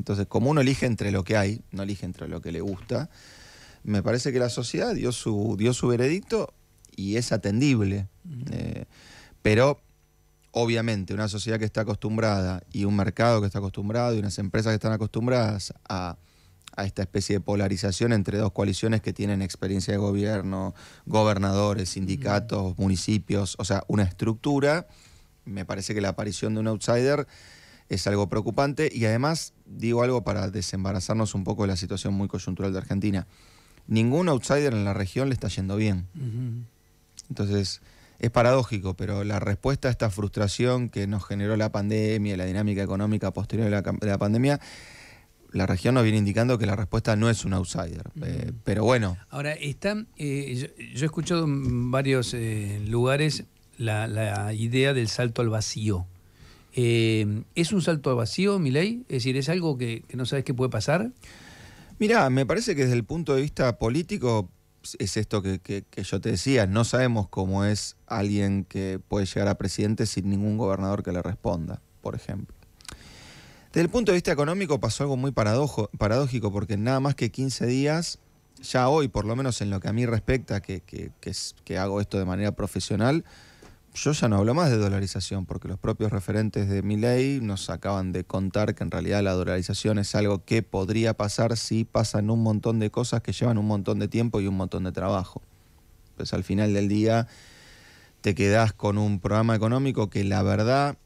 Entonces, como uno elige entre lo que hay, no elige entre lo que le gusta, me parece que la sociedad dio su, dio su veredicto y es atendible. Eh, pero, obviamente, una sociedad que está acostumbrada y un mercado que está acostumbrado y unas empresas que están acostumbradas a esta especie de polarización entre dos coaliciones que tienen experiencia de gobierno, gobernadores, sindicatos, municipios, o sea, una estructura, me parece que la aparición de un outsider es algo preocupante y además digo algo para desembarazarnos un poco de la situación muy coyuntural de Argentina. Ningún outsider en la región le está yendo bien. Entonces, es paradójico, pero la respuesta a esta frustración que nos generó la pandemia, la dinámica económica posterior a la, de la pandemia, la región nos viene indicando que la respuesta no es un outsider. Eh, pero bueno. Ahora, están, eh, yo, he escuchado en varios eh, lugares la, idea del salto al vacío. Eh, ¿Es un salto a vacío, ley? Es decir, ¿es algo que, no sabes qué puede pasar? Mira, me parece que desde el punto de vista político es esto que, yo te decía, no sabemos cómo es alguien que puede llegar a presidente sin ningún gobernador que le responda, por ejemplo. Desde el punto de vista económico pasó algo muy paradójico, porque nada más que 15 días, ya hoy, por lo menos en lo que a mí respecta, que hago esto de manera profesional, yo ya no hablo más de dolarización, porque los propios referentes de mi ley nos acaban de contar que en realidad la dolarización es algo que podría pasar si pasan un montón de cosas que llevan un montón de tiempo y un montón de trabajo. Pues al final del día te quedás con un programa económico que la verdad,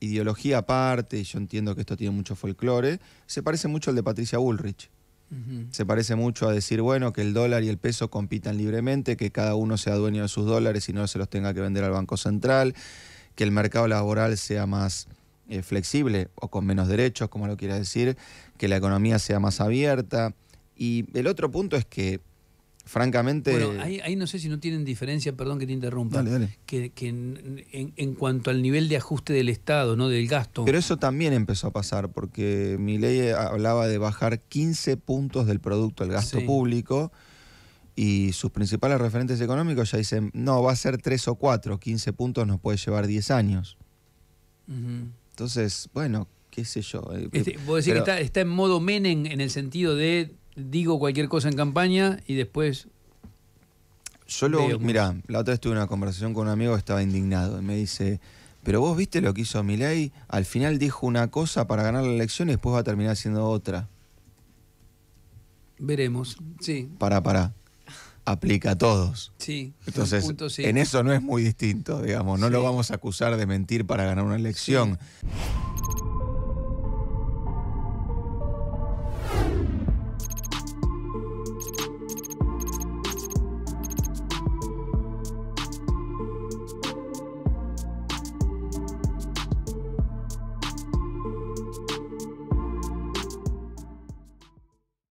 ideología aparte, y yo entiendo que esto tiene mucho folclore, se parece mucho al de Patricia Bullrich. Se parece mucho a decir, bueno, que el dólar y el peso compitan libremente, que cada uno sea dueño de sus dólares y no se los tenga que vender al Banco Central, que el mercado laboral sea más eh, flexible o con menos derechos, como lo quiera decir, que la economía sea más abierta. Y el otro punto es que francamente. Bueno, ahí, no sé si no tienen diferencia, perdón que te interrumpa. Dale, dale. Que, en, cuanto al nivel de ajuste del Estado, ¿no? Del gasto. Pero eso también empezó a pasar, porque mi ley eh, hablaba de bajar 15 puntos del producto el gasto público. Y sus principales referentes económicos ya dicen, no, va a ser 3 o 4, 15 puntos nos puede llevar 10 años. Entonces, bueno, qué sé yo. Voy eh, este, vos decís que está, está en modo Menem en el sentido de digo cualquier cosa en campaña y después... Yo lo... Mirá, la otra vez tuve una conversación con un amigo que estaba indignado y me dice, pero vos viste lo que hizo Milei, al final dijo una cosa para ganar la elección y después va a terminar siendo otra. Veremos, sí. Para, para. Aplica a todos. Sí. Entonces, en eso no es muy distinto, digamos. No lo vamos a acusar de mentir para ganar una elección.